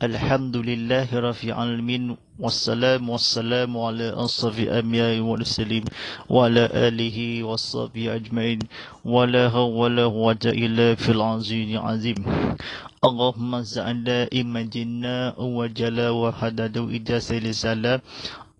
Alhamdulillahi Rafi Almin Wassalam Wassalamu ala asafi amya wa salim Wa ala alihi wa sahbihi ajmain Wa la hawala wa ta'ila fil azim azim Allahumma za'ala imajinna Wa jala wa hadadu ida salisala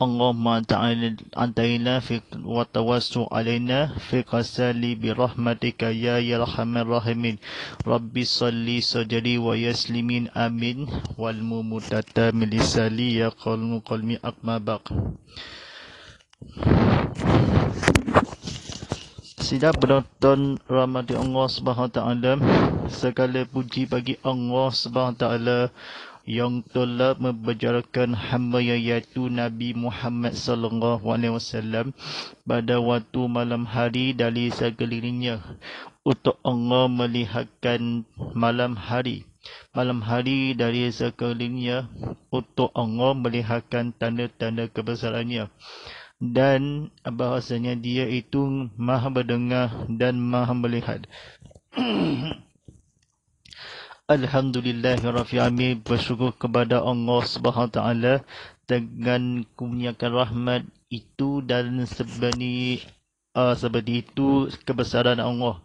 Allahumma ta'ala antaina fi wa tawassu alaina fi qasali bi rahmatika ya ya rahman rahimin rabbi salli sajadi wa yaslimin amin wal mumutata milisali ya qalmu qalmi akmabak Sidap penonton rahmati Allah subhanahu wa ta'ala Segala puji bagi Allah subhanahu wa ta'ala yang telah membejarkan hamba yaitu Nabi Muhammad sallallahu alaihi wasallam pada waktu malam hari dari sekelilingnya untuk Allah melihatkan malam hari malam hari dari sekelilingnya untuk Allah melihatkan tanda-tanda kebesarannya dan bahasanya dia itu maha mendengar dan maha melihat Alhamdulillah bersyukur kepada Allah SWT dengan kurniakan rahmat itu dan sebenarnya uh, seperti itu kebesaran Allah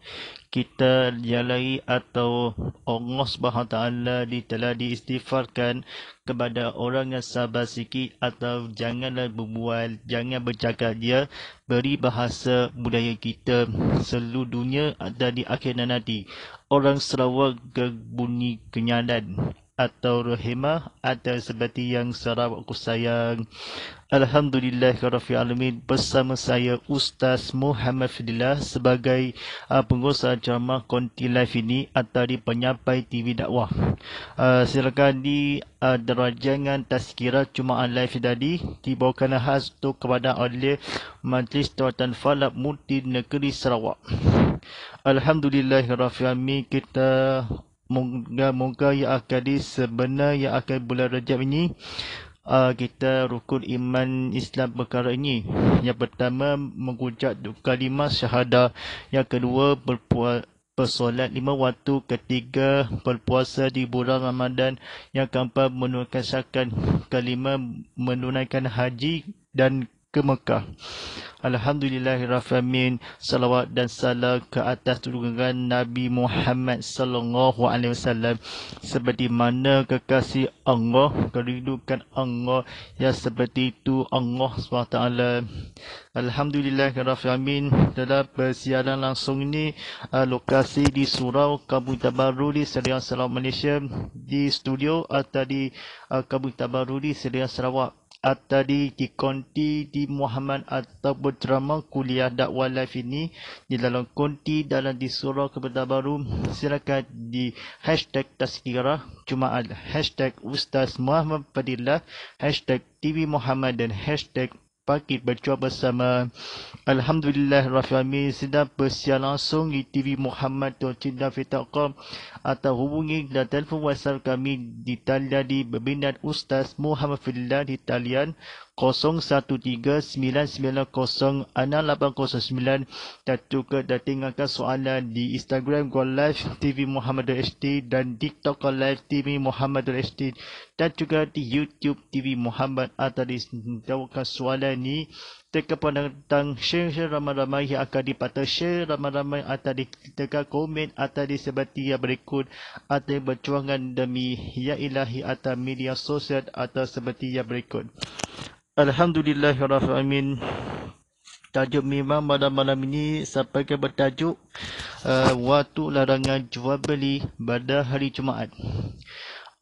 kita jalani atau Allah Subhanahu taala telah diistighfarkan kepada orang yang sabar sikit atau janganlah berbual jangan bercakap dia beri bahasa budaya kita seluruh dunia dan di akhirat nanti orang Sarawak bunyi kenyalan atau rahimah atau seperti yang Sarawak ku sayang. Alhamdulillah Rabbil Alamin bersama saya Ustaz Muhammad Fidillah sebagai uh, pengusaha ceramah Konti Live ini atau di penyampai TV dakwah. Uh, silakan di uh, derajangan tazkira Jumaat Live tadi dibawakan khas itu kepada oleh Majlis Tuatan Falak Muti Negeri Sarawak. Alhamdulillah Rabbil Alamin kita Moga-moga yang akan akadi sebenar yang akan bulan Rajab ini uh, kita rukun iman Islam perkara ini. Yang pertama mengucap kalimah syahadah. Yang kedua berpuasa bersolat lima waktu ketiga berpuasa di bulan Ramadan yang keempat menunaikan kalimah menunaikan haji dan ke Mekah. Alhamdulillah rafamin salawat dan salam ke atas tulungan Nabi Muhammad sallallahu alaihi wasallam seperti mana kekasih Allah kerindukan Allah ya seperti itu Allah SWT Alhamdulillah rafamin dalam persiaran langsung ini lokasi di surau Kabupaten Tabaruli di Seria Sarawak Malaysia di studio atau di uh, Kabupaten Tabaruli di Seria Sarawak at-tadi Konti di Muhammad atau berdrama kuliah dakwah live ini di dalam konti dalam di surah kepada baru silakan di hashtag tazkirah Jumaat hashtag Ustaz Muhammad Padillah hashtag TV Muhammad dan hashtag Pakit berjumpa bersama Alhamdulillah Rafi sedang bersiar langsung di TV Muhammad Tuncinda Fitaqam atau hubungi dan telefon WhatsApp kami di talian di Ustaz Muhammad Fidlan di talian 0139906809 dan juga dah soalan di Instagram Go Live TV Muhammad HD dan TikTok Go Live TV Muhammad HD dan juga di YouTube TV Muhammad Atalis tawarkan soalan ni Teka pada tentang share ramai-ramai yang akan dipatah share ramai-ramai atau teka komen atau di disebati yang berikut atau berjuangan demi ya ilahi atau media sosial atau seperti yang berikut. Alhamdulillahirrahmanirrahim Tajuk memang malam-malam ini sampai ke bertajuk uh, Waktu larangan jual beli pada hari Jumaat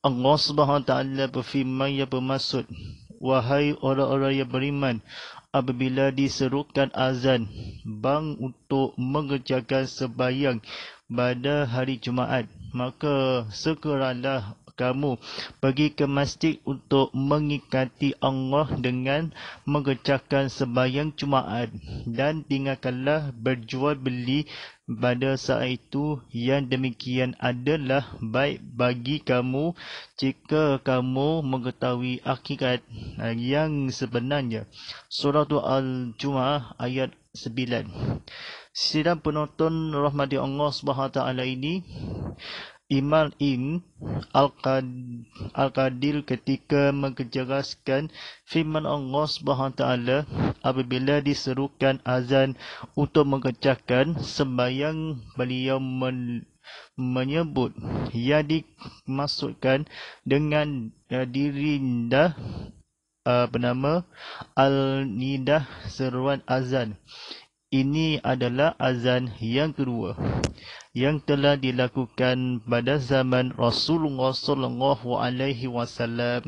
Allah SWT berfirman yang bermaksud Wahai orang-orang yang beriman Apabila diserukan azan Bang untuk mengerjakan sebayang pada hari Jumaat Maka segeralah kamu pergi ke masjid untuk mengikati Allah dengan mengerjakan sembahyang Jumaat dan tinggalkanlah berjual beli pada saat itu yang demikian adalah baik bagi kamu jika kamu mengetahui hakikat yang sebenarnya. Surah Al-Jumu'ah ayat 9. Sidang penonton rahmati Allah Subhanahu taala ini Imam Im Al-Qadil ketika mengejelaskan firman Allah SWT apabila diserukan azan untuk mengecahkan sembahyang beliau men- menyebut yang dimasukkan dengan uh, ya, dirinda uh, bernama Al-Nidah seruan azan ini adalah azan yang kedua yang telah dilakukan pada zaman Rasulullah sallallahu alaihi wasallam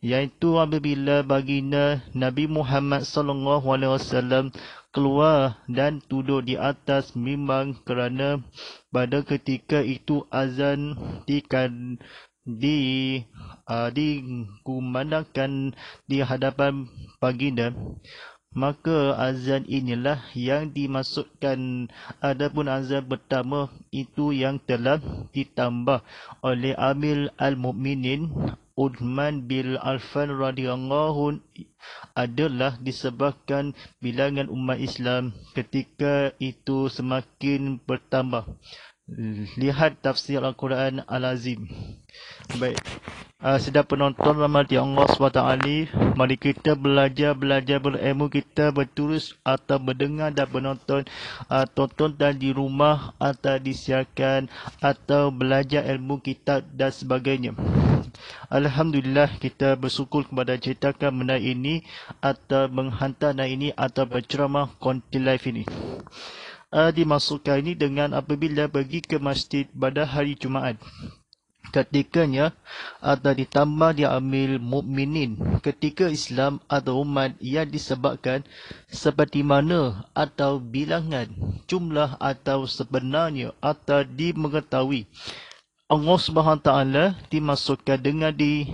iaitu apabila baginda Nabi Muhammad sallallahu alaihi wasallam keluar dan duduk di atas mimbang kerana pada ketika itu azan di di uh, ah, di kumandangkan di hadapan baginda maka azan inilah yang dimasukkan adapun azan pertama itu yang telah ditambah oleh Amil al-Mu'minin Uthman bin Affan radhiyallahu adalah disebabkan bilangan umat Islam ketika itu semakin bertambah lihat tafsir Al-Quran Al-Azim. Baik. Uh, ah, sedap penonton rahmat Allah SWT Mari kita belajar Belajar berilmu kita Berturus atau mendengar dan penonton uh, ah, Tonton dan di rumah Atau disiarkan Atau belajar ilmu kita dan sebagainya Alhamdulillah kita bersyukur kepada ceritakan benda ini atau menghantar benda ini atau berceramah konti live ini uh, ini dengan apabila pergi ke masjid pada hari Jumaat. Ketikanya ada ditambah dia diambil mukminin ketika Islam atau umat ia disebabkan seperti mana atau bilangan jumlah atau sebenarnya atau dimengetahui Allah SWT dimasukkan dengan di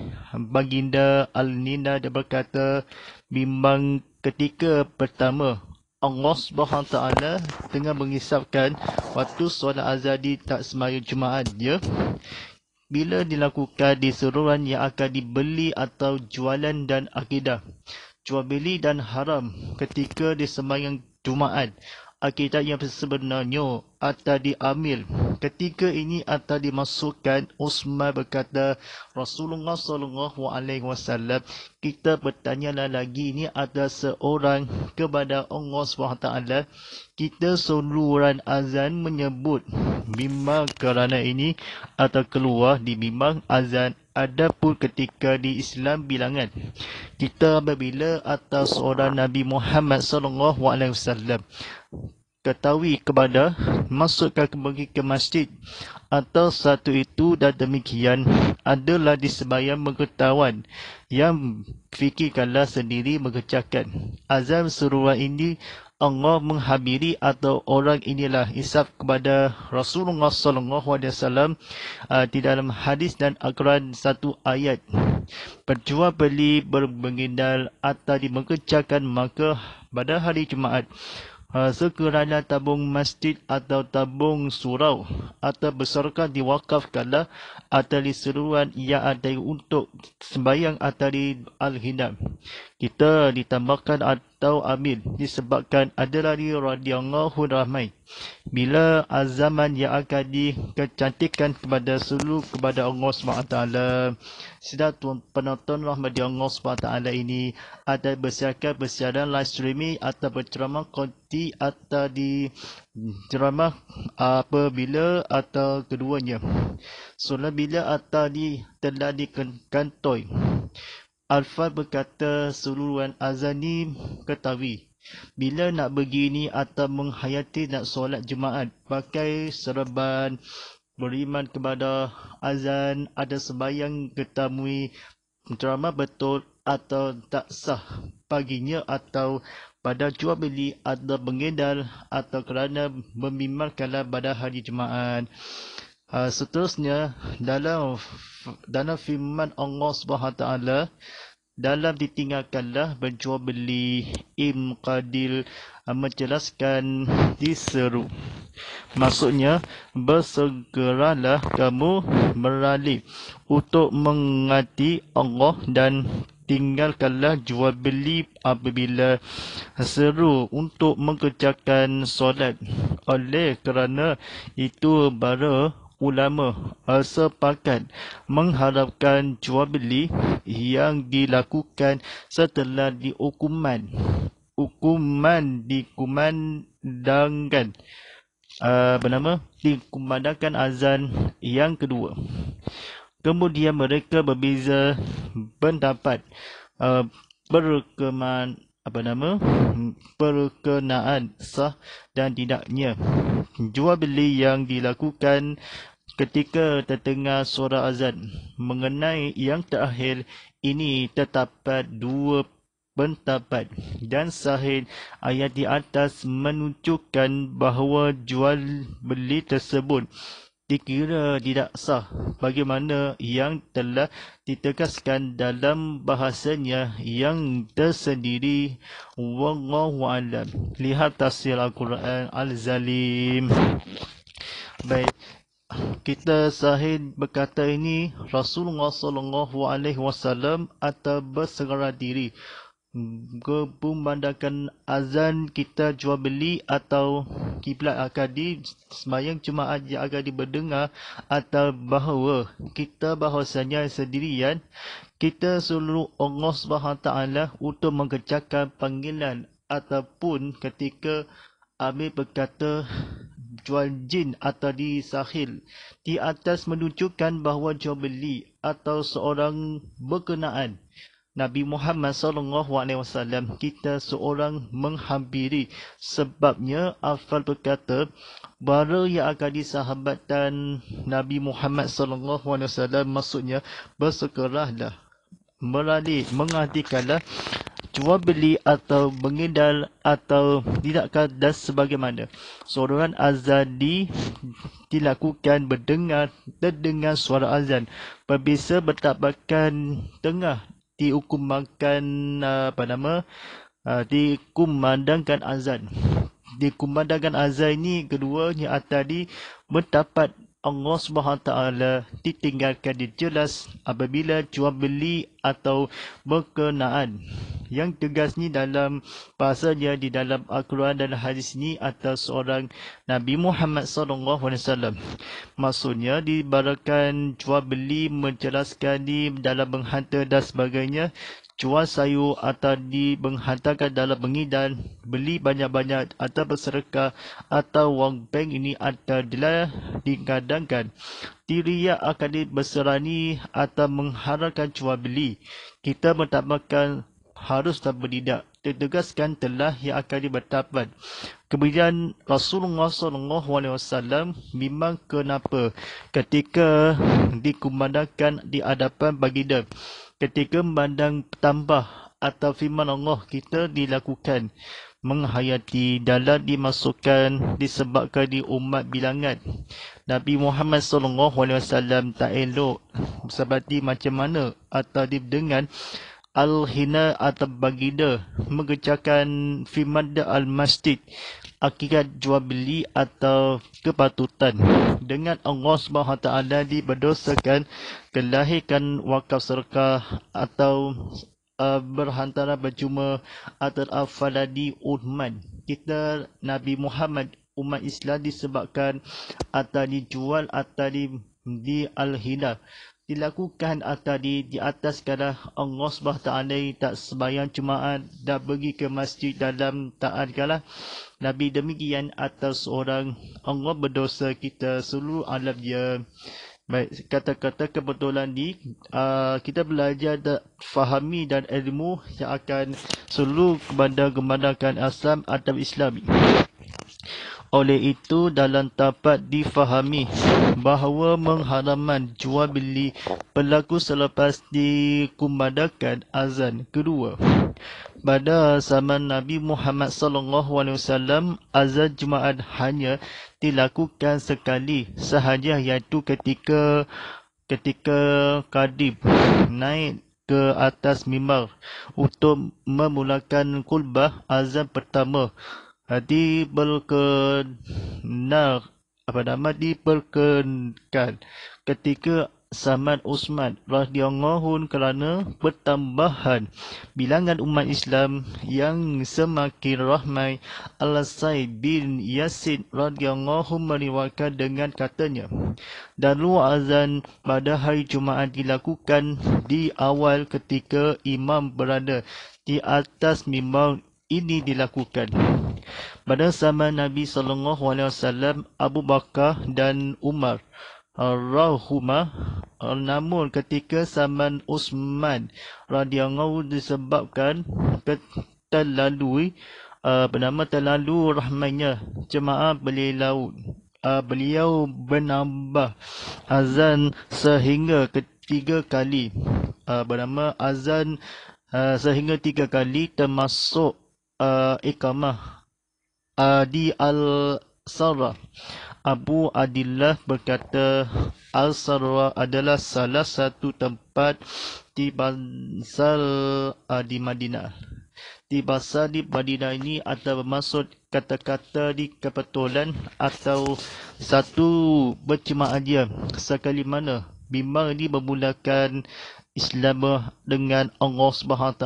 baginda Al-Nina dia berkata bimbang ketika pertama Allah Subhanahu taala dengan mengisapkan waktu solat azan di tak semayu jumaat ya bila dilakukan di seruan yang akan dibeli atau jualan dan akidah jual beli dan haram ketika di semayang jumaat akidah yang sebenarnya atau diambil. Ketika ini atau dimasukkan, Usman berkata, Rasulullah Sallallahu Alaihi Wasallam, kita bertanya lagi ini ada seorang kepada Allah SWT, kita seluruh azan menyebut bimbang kerana ini atau keluar di bimbang azan Adapun ketika di Islam bilangan kita apabila atas orang Nabi Muhammad sallallahu alaihi wasallam ketahui kepada masukkan bagi ke masjid atau satu itu dan demikian adalah disebayang mengetahuan yang fikirkanlah sendiri mengecahkan azam suruh ini Allah menghabiri atau orang inilah isap kepada Rasulullah sallallahu alaihi wasallam uh, di dalam hadis dan akran satu ayat berjual beli berbengindal atau dimengerjakan maka pada hari Jumaat uh, sekiranya tabung masjid atau tabung surau atau besarkan diwakafkanlah atau diseruan ia ada untuk sembahyang atau di al-hinam kita ditambahkan atau ambil disebabkan adalah di radiyallahu ramai bila azaman yang akan dikecantikan kepada seluruh kepada Allah SWT sedar tuan penonton rahmat Allah SWT ini ada bersiarkan bersiaran live streaming atau berceramah konti atau di ceramah apabila atau keduanya Soalnya bila atau di telah dikantoi Alfar berkata seluruhan azan ni ketawi. Bila nak begini atau menghayati nak solat jemaat, pakai serban, beriman kepada azan, ada sebayang ketamui drama betul atau tak sah paginya atau pada jual beli ada mengedal atau kerana memimarkanlah pada hari jemaat. Uh, seterusnya dalam dalam firman Allah Subhanahu taala dalam ditinggalkanlah berjual beli im qadil uh, ha, menjelaskan diseru maksudnya bersegeralah kamu meralih untuk mengati Allah dan tinggalkanlah jual beli apabila seru untuk mengerjakan solat oleh kerana itu baru ulama sepakat mengharapkan jual beli yang dilakukan setelah dihukuman hukuman dikumandangkan uh, ah, bernama dikumandangkan azan yang kedua kemudian mereka berbeza pendapat uh, berkeman apa nama perkenaan sah dan tidaknya jual beli yang dilakukan ketika tertengah suara azan mengenai yang terakhir ini terdapat dua pendapat dan sahih ayat di atas menunjukkan bahawa jual beli tersebut dikira tidak sah bagaimana yang telah ditegaskan dalam bahasanya yang tersendiri wallahu alam lihat tafsir al-Quran al-Zalim baik kita sahih berkata ini Rasulullah sallallahu alaihi wasallam atau bersegera diri Kepemandangan azan kita jual beli atau kiblat akan di semayang jemaah yang akan diberdengar atau bahawa kita bahasanya sendirian kita suruh Allah SWT untuk mengerjakan panggilan ataupun ketika Amir berkata jual jin atau di sahil di atas menunjukkan bahawa jual beli atau seorang berkenaan Nabi Muhammad sallallahu alaihi wasallam kita seorang menghampiri sebabnya Affan berkata bara yang akan disahabatkan Nabi Muhammad sallallahu alaihi wasallam maksudnya bersegeralah meralih mengartikanlah cuba beli atau mengendal atau tidak dan sebagaimana seorang azadi dilakukan berdengar terdengar suara azan berbeza bertabakan tengah makan eh, apa nama eh, dikumandangkan azan dikumandangkan azan ini keduanya tadi mendapat Allah Subhanahu taala ditinggalkan jelas apabila jual beli atau berkenaan. Yang tegas ni dalam bahasanya di dalam Al-Quran dan hadis ni atas seorang Nabi Muhammad sallallahu alaihi wasallam. Maksudnya dibarakan jual beli menjelaskan di dalam menghantar dan sebagainya jual sayur atau di dibenghantarkan dalam pengidan, beli banyak-banyak atau berserakah atau wang bank ini atau dikadangkan. tiria akan berserani atau mengharapkan jual beli. Kita mentamakan harus dan berdidak. Ditegaskan telah yang akan dibertapan. Kemudian Rasulullah SAW memang kenapa ketika dikumandangkan di hadapan baginda ketika memandang tambah atau firman Allah kita dilakukan menghayati dalam dimasukkan disebabkan di umat bilangan Nabi Muhammad sallallahu alaihi wasallam tak elok sebabnya macam mana atau di dengan al hina atau bagida mengecahkan firman al masjid akikat jual beli atau kepatutan dengan Allah SWT diberdosakan kelahikan wakaf serkah atau uh, berhantara bercuma atau afaladi urman kita Nabi Muhammad umat Islam disebabkan atau dijual atau di, di al-hilal dilakukan atau di di atas kala Allah Subhanahu taala tak sembahyang jemaah dah pergi ke masjid dalam taat kala Nabi demikian atas orang Allah berdosa kita seluruh alam dia Baik, kata-kata kebetulan ni uh, ah, kita belajar dan fahami dan ilmu yang akan seluruh kepada gemandakan Islam atau Islam. Oleh itu dalam dapat difahami bahawa mengharaman jual beli berlaku selepas dikumandangkan azan kedua. Pada zaman Nabi Muhammad sallallahu alaihi wasallam azan jemaat hanya dilakukan sekali sahaja iaitu ketika ketika kadib naik ke atas mimbar untuk memulakan kulbah azan pertama diperken apa nama diperkenkan ketika Saman Usman radhiyallahu kerana pertambahan bilangan umat Islam yang semakin ramai Al-Sa'id bin Yasin radhiyallahu meriwayatkan dengan katanya dan luar azan pada hari Jumaat dilakukan di awal ketika imam berada di atas mimbar ini dilakukan. Pada zaman Nabi sallallahu alaihi wasallam Abu Bakar dan Umar rahuma namun ketika zaman Uthman radhiyallahu disebabkan terlalu uh, bernama terlalu rahmanya jemaah beli laut uh, beliau menambah azan sehingga ketiga kali uh, bernama azan sehingga tiga kali termasuk uh, eh, ikamah Adi Al-Sarra Abu Adillah berkata Al-Sarra adalah salah satu tempat di Basal uh, eh, di Madinah di bahasa di Madinah ini ada bermaksud kata-kata di kebetulan atau satu berjemaah aja. sekali mana bimbang ini memulakan Islamah dengan Allah SWT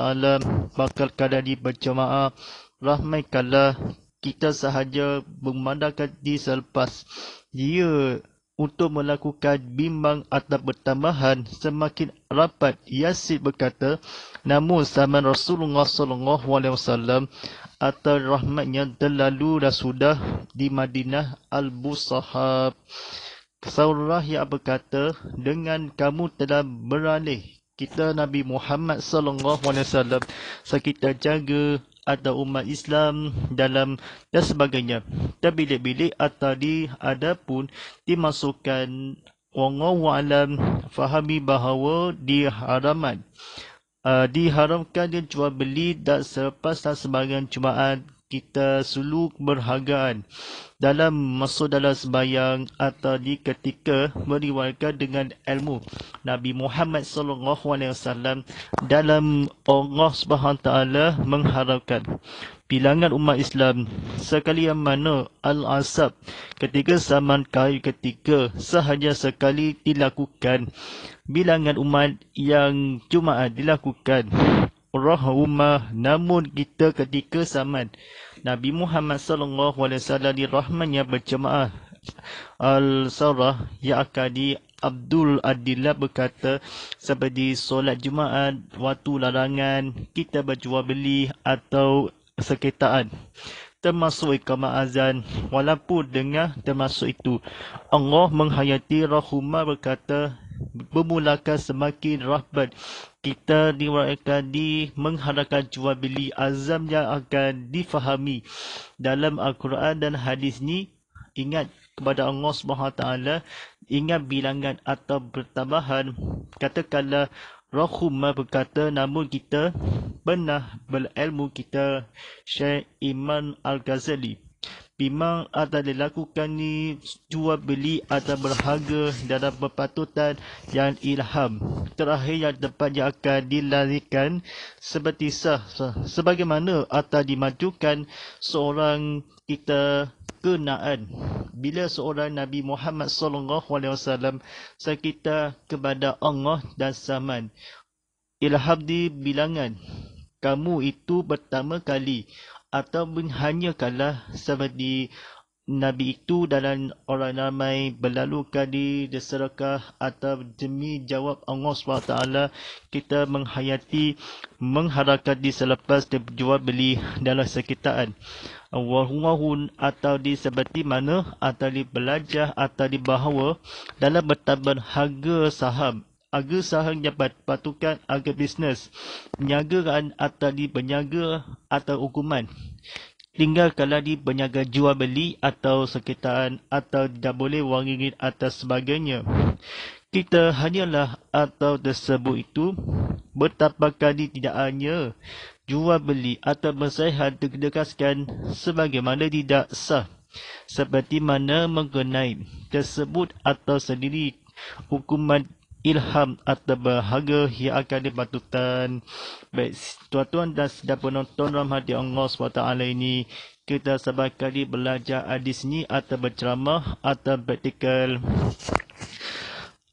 bakal kada di berjemaah. Rahmai kala kita sahaja memandangkan di selepas. Ia untuk melakukan bimbang atau pertambahan semakin rapat. Yasid berkata, namun zaman Rasulullah SAW atau rahmatnya terlalu dah sudah di Madinah Al-Busahab. Saurah yang berkata, dengan kamu telah beralih kita Nabi Muhammad sallallahu alaihi wasallam kita jaga atau umat Islam dalam dan sebagainya dan bilik-bilik atau di ada pun dimasukkan wallahu alam fahami bahawa diharamkan haraman uh, diharamkan jual beli dan selepas dan sebagainya jemaah kita seluk berhargaan dalam masa dalam sembahyang atau di ketika meriwayatkan dengan ilmu Nabi Muhammad SAW dalam Allah Subhanahu mengharapkan bilangan umat Islam sekali yang mana al-asab ketika zaman kayu ketika sahaja sekali dilakukan bilangan umat yang cuma dilakukan rahumah namun kita ketika zaman Nabi Muhammad sallallahu alaihi wasallam di rahmanya berjemaah Al-Sarah Ya'akadi Abdul Adillah berkata seperti solat Jumaat, waktu larangan, kita berjual beli atau sekitaran termasuk ikamah azan walaupun dengan termasuk itu Allah menghayati Rahumah berkata bermulakan semakin rahmat kita ni akan di mengharapkan jual beli azam yang akan difahami dalam Al-Quran dan hadis ni ingat kepada Allah Subhanahu taala ingat bilangan atau pertambahan katakanlah rahumah berkata namun kita pernah berilmu kita Syekh Iman Al-Ghazali bimang atau dilakukan ni jual beli atau berharga dalam perpatutan yang ilham terakhir yang tepat yang akan dilarikan seperti sah sebagaimana atau dimajukan seorang kita kenaan bila seorang Nabi Muhammad sallallahu alaihi wasallam sekita kepada Allah dan zaman ilham di bilangan kamu itu pertama kali atau hanya kalah seperti Nabi itu dalam orang ramai berlalu kali diserakah atau demi jawab Allah SWT kita menghayati mengharapkan di selepas jual beli dalam sekitaran. Wahuahun atau di seperti mana atau di belajar atau di bahawa dalam bertambah harga saham harga saham dapat patukan harga bisnes. Penyagaan atau di penyaga atau hukuman. Tinggal kalau di penyaga jual beli atau sekitaran atau tidak boleh wang ringgit atau sebagainya. Kita hanyalah atau tersebut itu betapa kali tidak hanya jual beli atau bersaihan terkedekaskan sebagaimana tidak sah. Seperti mana mengenai tersebut atau sendiri hukuman ilham atau bahagia yang akan dipatutkan. Baik, tuan-tuan dan sedap penonton dalam hati Allah SWT ini, kita sebab kali belajar hadis ini atau berceramah atau praktikal.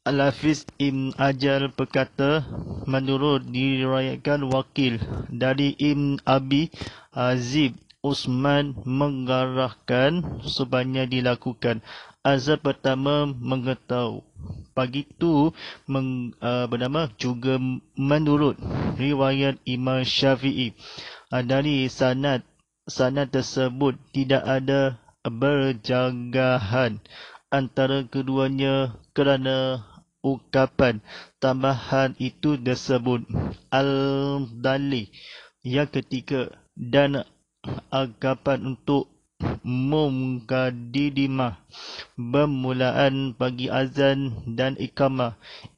Al-Hafiz Ibn Ajal berkata, menurut dirayakan wakil dari Ibn Abi Azib Usman mengarahkan supaya dilakukan azab pertama mengetahu pagi itu meng, uh, bernama juga menurut riwayat Imam Syafi'i uh, dari sanad sanad tersebut tidak ada berjagahan antara keduanya kerana ukapan tambahan itu tersebut al-dali yang ketiga dan agapan untuk mumkadidimah bermulaan pagi azan dan ikamah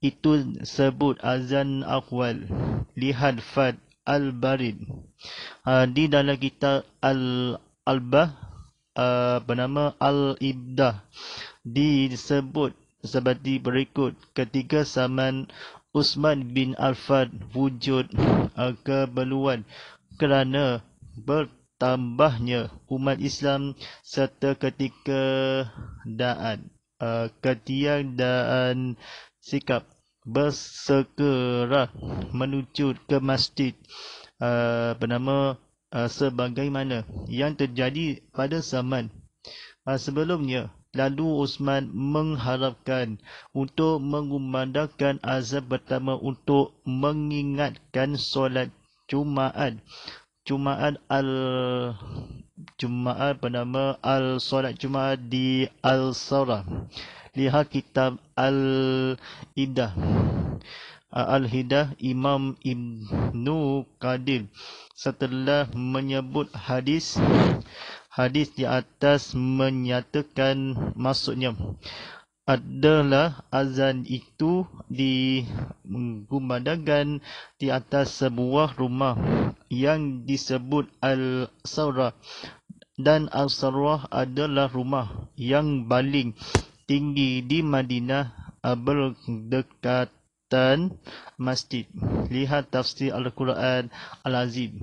itu sebut azan akwal lihat fad al-barid ha, di dalam kita al-albah uh, bernama al ibda disebut seperti berikut ketika zaman Usman bin al Affan wujud uh, ah, keperluan kerana ber- tambahnya umat Islam serta ketika daan uh, eh, ketiang daan sikap bersegera menuju ke masjid uh, bernama uh, sebagaimana yang terjadi pada zaman uh, sebelumnya lalu Uthman mengharapkan untuk mengumandangkan azab pertama untuk mengingatkan solat Jumaat Jumaat al Jumaat bernama al solat Jumaat di al Sara. Lihat kitab al Idah. Al-Hidah Imam Ibnu Qadir setelah menyebut hadis hadis di atas menyatakan maksudnya adalah azan itu di menggumandangkan di atas sebuah rumah yang disebut al-sawra dan al-sawra adalah rumah yang baling tinggi di Madinah berdekatan masjid lihat tafsir al-Quran al-Azim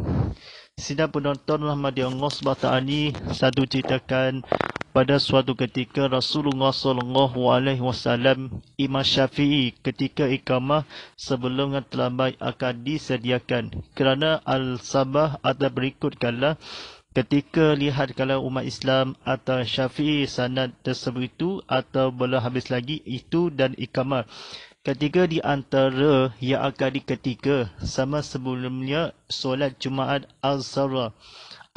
Sidang penonton Allah Madi Allah SWT satu ceritakan pada suatu ketika Rasulullah sallallahu alaihi wasallam Imam Syafi'i ketika ikamah sebelum yang terlambat akan disediakan kerana al-sabah atau berikut kala ketika lihat kala umat Islam atau Syafi'i sanad tersebut itu atau belum habis lagi itu dan ikamah ketika di antara yang akan diketika sama sebelumnya solat Jumaat al-sabah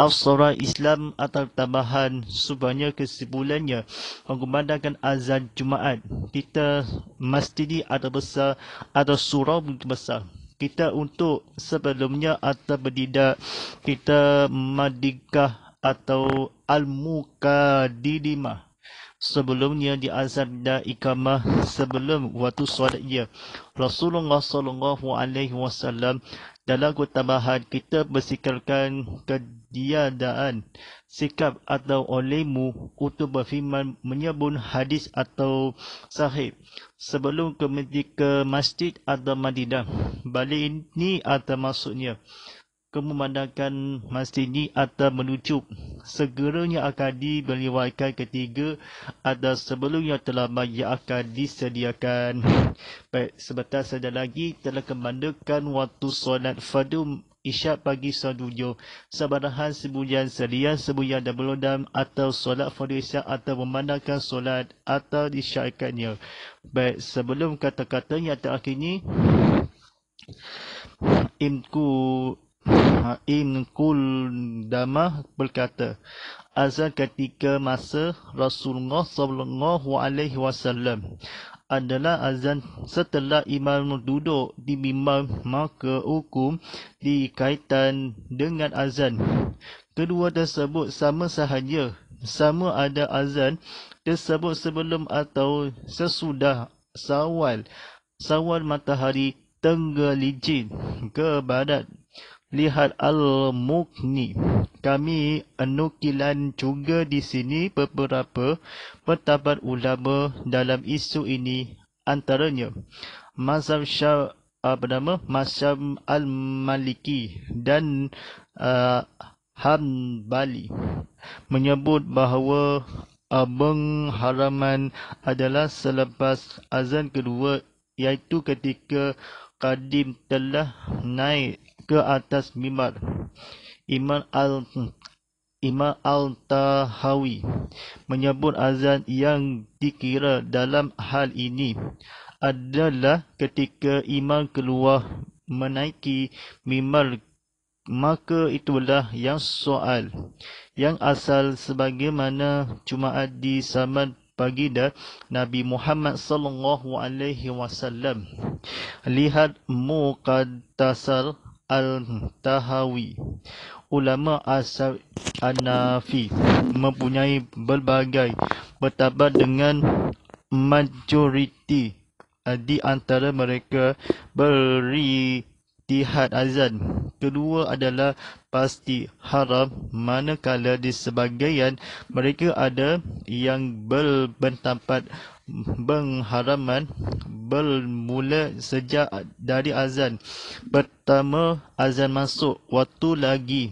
afsara Islam atau tambahan sebenarnya kesimpulannya mengumandangkan azan Jumaat kita mastidi atau besar atau surau mungkin besar kita untuk sebelumnya atau berdidak kita madikah atau al-mukadidimah sebelumnya di azan da ikamah sebelum waktu solat Rasulullah saw dalam kutabahan kita bersikalkan ke diadaan sikap atau olehmu untuk berfirman menyebut hadis atau sahib sebelum ke ke masjid atau madinah balik ini atau maksudnya kemumandangkan masjid ini atau menuju segeranya akan diberiwalkan ketiga atau sebelumnya telah banyak akan disediakan baik sebentar saja lagi telah kemandakan waktu solat fardu isyak pagi sadujo sabarahan sebujan sedia sebujan dan belodam atau solat fardu isyak atau memandangkan solat atau disyarkannya baik sebelum kata-kata yang terakhir ini imku ha, imkul damah berkata azan ketika masa Rasulullah sallallahu alaihi wasallam adalah azan setelah imam duduk di mimbar maka hukum dikaitan dengan azan. Kedua tersebut sama sahaja sama ada azan tersebut sebelum atau sesudah sawal sawal matahari tenggelincir ke barat lihat Al-Mukni. Kami nukilan juga di sini beberapa pertabat ulama dalam isu ini antaranya Mazhab Syar apa nama Mazhab Al-Maliki dan uh, Hanbali menyebut bahawa abang haraman adalah selepas azan kedua iaitu ketika Kadim telah naik ke atas mimbar Imam Al hmm, Imam Al Tahawi menyebut azan yang dikira dalam hal ini adalah ketika imam keluar menaiki mimbar maka itulah yang soal yang asal sebagaimana cuma di zaman pagi dan Nabi Muhammad sallallahu alaihi wasallam lihat muqaddasal Al-Tahawi Ulama Asal Anafi mempunyai berbagai bertabat dengan majoriti eh, di antara mereka beri tihad azan. Kedua adalah pasti haram manakala di sebagian mereka ada yang berpendapat pengharaman bermula sejak dari azan pertama azan masuk waktu lagi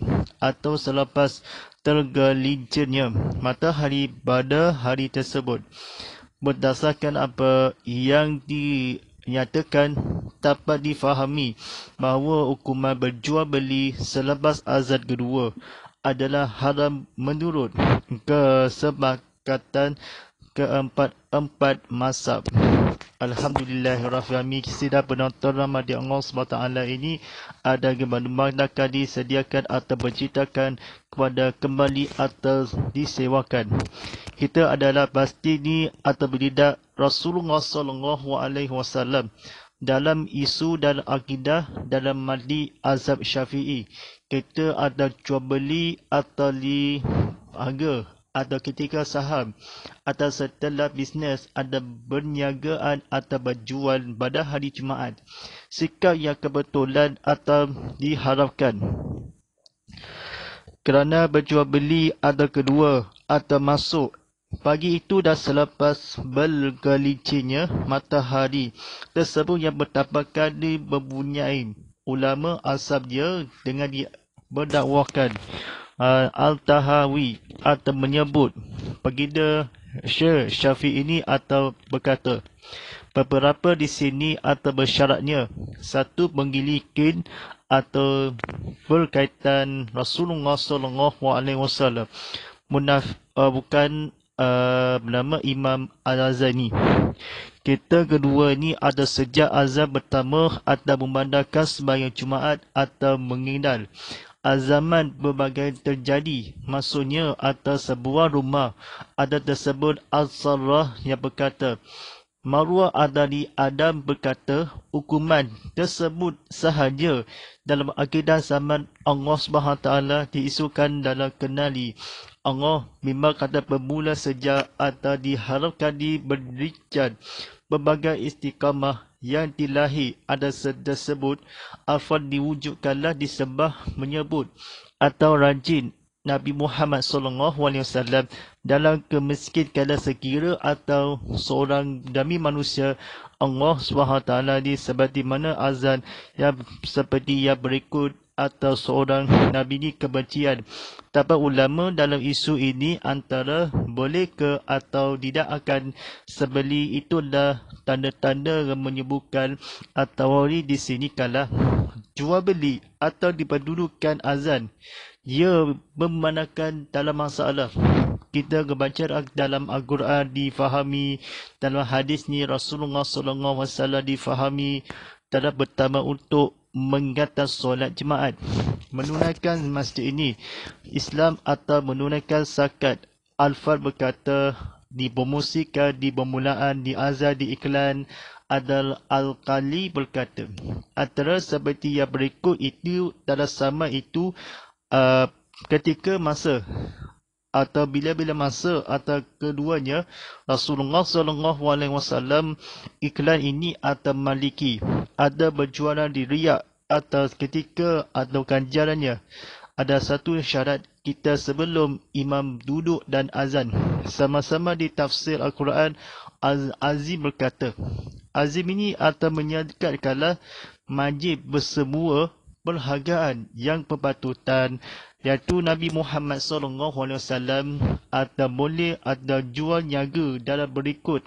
atau selepas tergelincirnya matahari pada hari tersebut berdasarkan apa yang dinyatakan dapat difahami bahawa hukuman berjual beli selepas azan kedua adalah haram menurut kesepakatan keempat-empat masab. Alhamdulillah Rafiami Sida penonton Ramadhan Allah SWT ini ada gimana-mana akan disediakan atau berceritakan kepada kembali atau disewakan. Kita adalah pasti ini atau tidak Rasulullah SAW dalam isu dan akidah dalam madi azab syafi'i. Kita ada cuba beli atau li harga atau ketika saham atau setelah bisnes ada berniagaan atau berjual pada hari Jumaat. Sikap yang kebetulan atau diharapkan. Kerana berjual beli ada kedua atau masuk Pagi itu dah selepas bergelincirnya matahari tersebut yang pertama di berbunyain ulama asab dia dengan dia berdakwakan uh, Al-Tahawi atau menyebut pegida Syekh Syafi'i ini atau berkata beberapa di sini atau bersyaratnya satu menggilikin atau berkaitan Rasulullah sallallahu alaihi wasallam munaf uh, bukan uh, bernama Imam Al-Azani. Kita kedua ni ada sejak azab pertama atau membandarkan sebagai Jumaat atau mengindal azamat berbagai terjadi maksudnya atas sebuah rumah ada tersebut al-sarrah yang berkata Maruah Adali Adam berkata, hukuman tersebut sahaja dalam akidah zaman Allah SWT diisukan dalam kenali. Allah memang kata bermula sejak atau diharapkan diberikan berbagai istiqamah yang dilahi ada tersebut afan diwujudkanlah disembah menyebut atau rajin Nabi Muhammad sallallahu alaihi wasallam dalam kemiskin kala sekira atau seorang demi manusia Allah Subhanahu taala di mana azan yang seperti yang berikut atau seorang Nabi ini kebencian. Tanpa ulama dalam isu ini antara boleh ke atau tidak akan sebeli itu itulah tanda-tanda menyebutkan atau wali di sini kalah jual beli atau diperdudukan azan. Ia memanakan dalam masalah kita membaca dalam Al-Quran difahami dalam hadis ni Rasulullah SAW difahami tidak bertambah untuk menggata solat jemaat menunaikan masjid ini Islam atau menunaikan zakat Alfar berkata di bermusika di permulaan di azar di iklan Adal Al-Qali berkata antara seperti yang berikut itu dalam sama itu uh, ketika masa atau bila-bila masa atau keduanya Rasulullah sallallahu alaihi wasallam iklan ini atau maliki ada berjualan di riak atau ketika atau ganjarannya ada satu syarat kita sebelum imam duduk dan azan sama-sama di tafsir al-Quran Az Azim berkata Azim ini atau menyatakan kala majib bersemua perhargaan yang perpatutan iaitu Nabi Muhammad SAW ada boleh ada jual niaga dalam berikut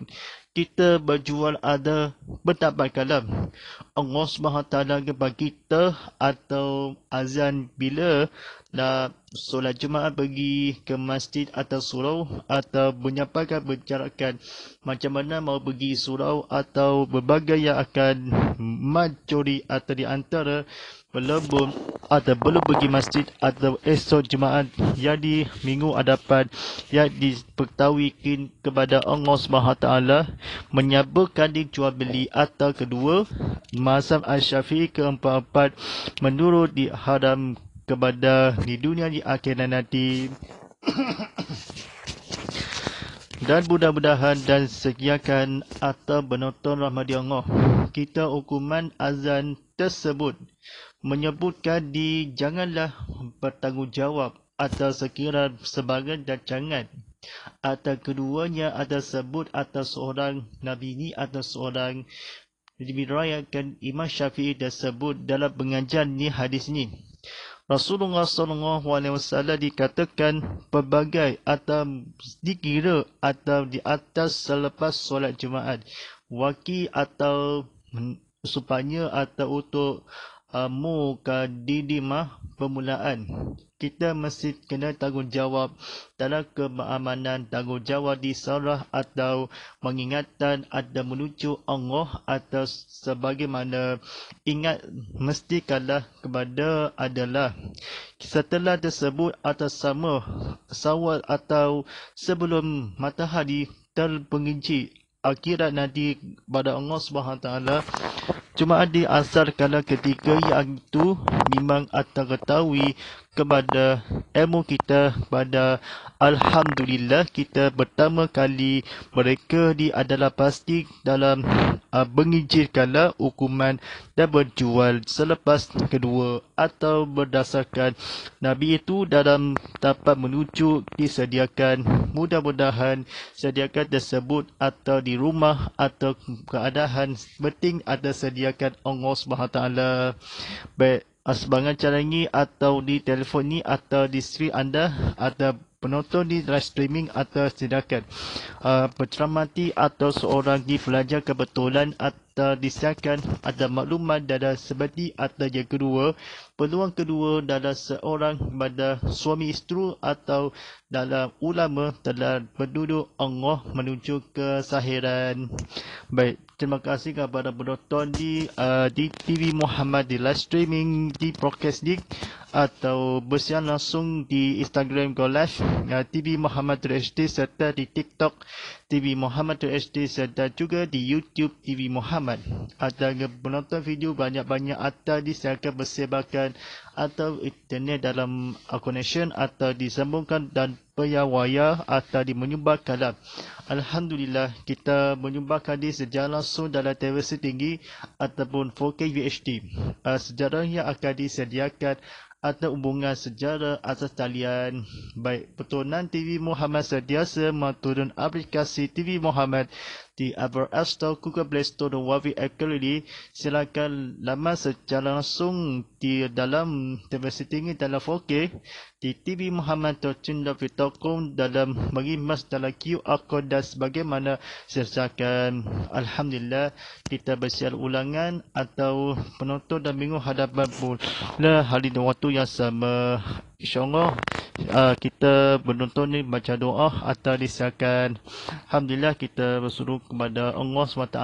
kita berjual ada betapa kalam Allah SWT bagi kita atau azan bila lah solat jemaah pergi ke masjid atau surau atau menyampaikan bercarakan macam mana mau pergi surau atau berbagai yang akan mencuri atau di antara belum atau belum pergi masjid atau esok jemaah yang di minggu hadapan yang dipertawikan kepada Allah Subhanahu menyabakan dijual beli atau kedua mazhab asy-syafi'i keempat-empat menurut diharam kepada di dunia di akhirat nanti dan mudah-mudahan dan sekiakan atau penonton rahmati Allah kita hukuman azan tersebut menyebutkan di janganlah bertanggungjawab atau sekiranya sebagai dan jangan atau keduanya ada sebut atas seorang Nabi ini atas seorang dimirayakan Imam Syafi'i dah sebut dalam pengajian ni hadis ni. Rasulullah SAW alaihi wasallam dikatakan berbagai atau dikira atau di atas selepas solat jemaat Waki atau supanya atau untuk mukadidimah permulaan. Kita mesti kena tanggungjawab dalam keamanan tanggungjawab di sarah atau mengingatkan atau menuju Allah atau sebagaimana ingat mesti kalah kepada adalah setelah tersebut atau sama sawal atau sebelum matahari terpengincik akhirat nanti pada Allah Subhanahu taala cuma diasarkan ketika yang itu bimbang atau ketahui kepada ilmu kita pada Alhamdulillah kita pertama kali mereka di adalah pasti dalam uh, ah, mengijirkanlah hukuman dan berjual selepas kedua atau berdasarkan Nabi itu dalam dapat menuju disediakan mudah-mudahan sediakan tersebut atau di rumah atau keadaan penting ada sediakan Allah SWT baik sebagai ini atau di telefon ni atau di street anda ada penonton di live streaming atau sedangkan uh, penceramati atau seorang di pelajar kebetulan atau disiarkan ada maklumat dada sebati atau yang kedua peluang kedua dada seorang pada suami isteri atau dalam ulama telah penduduk Allah menuju ke sahiran baik terima kasih kepada penonton di uh, di TV Muhammad di live streaming di broadcast di atau bersiaran langsung di Instagram Go Live uh, TV Muhammad HD serta di TikTok TV Muhammad tu HD serta juga di YouTube TV Muhammad. Ada menonton video banyak-banyak atau disiarkan bersebarkan atau internet dalam connection atau disambungkan dan bayar atau di menyumbangkan. Alhamdulillah kita menyumbangkan di sejarah langsung dalam TV setinggi ataupun 4K VHD. Ah, sejarah yang akan disediakan atau hubungan sejarah atas talian. Baik, pertuanan TV Muhammad sediasa menurun aplikasi TV Muhammad di Apple App Store, Google Play Store dan Wavi Accurately. Silakan laman secara langsung di dalam televisi tinggi dalam 4K di TV Muhammad Tocin dalam mengimas dalam QR Code dan sebagaimana silakan Alhamdulillah kita bersiar ulangan atau penonton dan bingung hadapan pula hari dan waktu yang sama. InsyaAllah uh, kita menonton ni baca doa atau disiarkan Alhamdulillah kita bersuruh kepada Allah SWT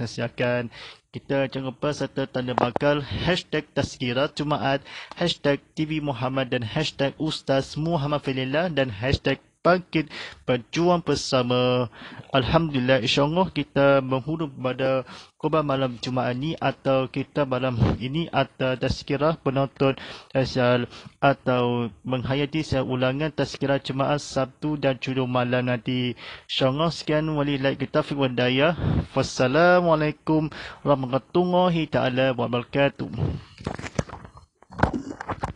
disiarkan kita jangan lupa serta tanda bakal hashtag tazkirat jumaat hashtag TV Muhammad dan hashtag Ustaz Muhammad Filillah dan hashtag bangkit berjuang bersama. Alhamdulillah insyaAllah kita menghurung pada kubah malam Jumaat ini atau kita malam ini atau tazkirah penonton asal atau menghayati seulangan tazkirah Jumaat Sabtu dan Jumaat malam nanti. InsyaAllah sekian wali laik kita fiqh wadaya. Wassalamualaikum warahmatullahi ta'ala wabarakatuh.